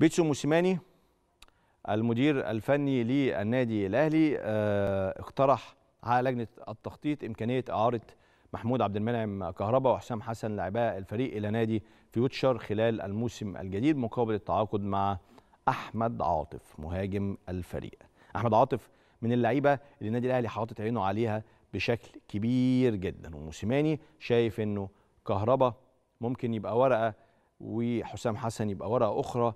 بيتسو موسيماني المدير الفني للنادي الاهلي آه، اقترح على لجنه التخطيط امكانيه اعاره محمود عبد المنعم كهربا وحسام حسن لاعباء الفريق الى نادي فيوتشر خلال الموسم الجديد مقابل التعاقد مع احمد عاطف مهاجم الفريق احمد عاطف من اللعيبه اللي النادي الاهلي حاطط عينه عليها بشكل كبير جدا وموسيماني شايف انه كهربا ممكن يبقى ورقه وحسام حسن يبقى ورقه اخرى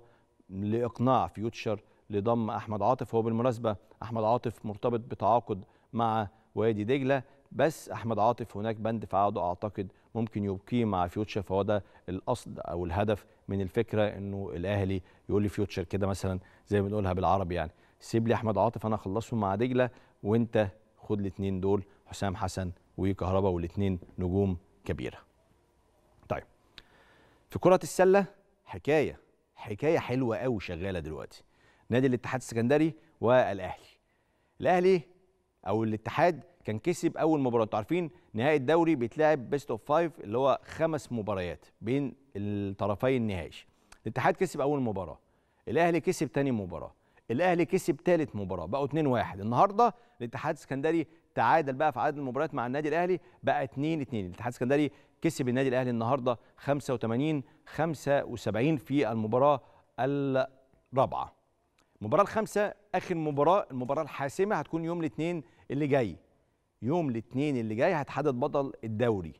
لاقناع فيوتشر لضم احمد عاطف هو بالمناسبه احمد عاطف مرتبط بتعاقد مع وادي دجله بس احمد عاطف هناك بند في عقده اعتقد ممكن يبقيه مع فيوتشر فهو ده الاصل او الهدف من الفكره انه الاهلي يقول لي فيوتشر كده مثلا زي ما بنقولها بالعربي يعني سيب لي احمد عاطف انا اخلصهم مع دجله وانت خد الاثنين دول حسام حسن وكهربا والاثنين نجوم كبيره. طيب في كره السله حكايه حكايه حلوه قوي شغاله دلوقتي نادي الاتحاد السكندري والاهلي الاهلي او الاتحاد كان كسب اول مباراه انتوا عارفين نهائي الدوري بيتلعب بيست اوف فايف اللي هو خمس مباريات بين الطرفي النهائي الاتحاد كسب اول مباراه الاهلي كسب ثاني مباراه الاهلي كسب ثالث مباراه بقوا 2-1 النهارده الاتحاد السكندري تعادل بقى في عدد المباريات مع النادي الاهلي بقى 2 2 الاتحاد السكندري كسب النادي الاهلي النهارده 85 75 في المباراه الرابعه المباراه الخامسه اخر مباراه المباراه الحاسمه هتكون يوم الاثنين اللي جاي يوم الاثنين اللي جاي هتحدد بطل الدوري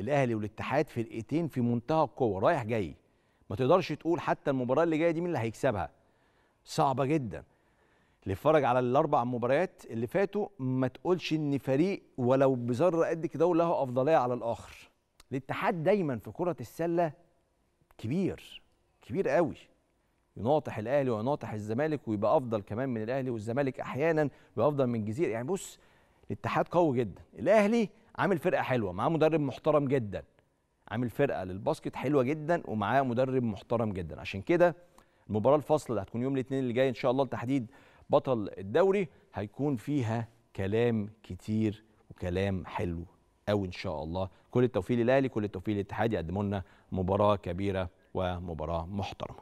الاهلي والاتحاد فرقتين في منتهى القوه رايح جاي ما تقدرش تقول حتى المباراه اللي جايه دي مين اللي هيكسبها صعبه جدا اللي اتفرج على الاربع مباريات اللي فاتوا ما تقولش ان فريق ولو بذره قد كده له افضليه على الاخر الاتحاد دايما في كره السله كبير كبير قوي يناطح الاهلي ويناطح الزمالك ويبقى افضل كمان من الاهلي والزمالك احيانا ويبقى من الجزيره يعني بص الاتحاد قوي جدا الاهلي عامل فرقه حلوه معاه مدرب محترم جدا عامل فرقه للباسكت حلوه جدا ومعاه مدرب محترم جدا عشان كده المباراه الفاصله اللي هتكون يوم الاثنين اللي جاي ان شاء الله التحديد بطل الدوري هيكون فيها كلام كتير وكلام حلو أو إن شاء الله كل التوفيق للأهلي كل التوفيق للاتحاد يقدموا لنا مباراة كبيرة ومباراة محترمة